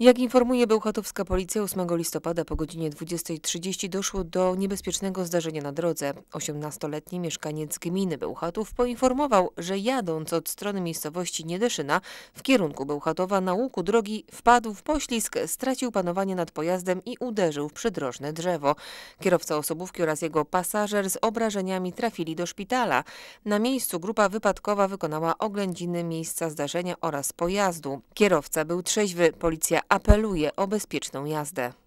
Jak informuje Bełchatowska Policja 8 listopada po godzinie 20.30 doszło do niebezpiecznego zdarzenia na drodze. 18-letni mieszkaniec gminy Bełchatów poinformował, że jadąc od strony miejscowości Niedeszyna w kierunku Bełchatowa na łuku drogi wpadł w poślizg, stracił panowanie nad pojazdem i uderzył w przydrożne drzewo. Kierowca osobówki oraz jego pasażer z obrażeniami trafili do szpitala. Na miejscu grupa wypadkowa wykonała oględziny miejsca zdarzenia oraz pojazdu. Kierowca był trzeźwy, policja apeluje o bezpieczną jazdę.